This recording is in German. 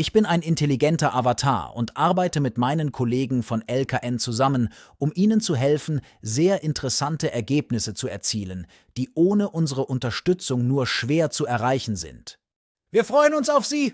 Ich bin ein intelligenter Avatar und arbeite mit meinen Kollegen von LKN zusammen, um ihnen zu helfen, sehr interessante Ergebnisse zu erzielen, die ohne unsere Unterstützung nur schwer zu erreichen sind. Wir freuen uns auf Sie!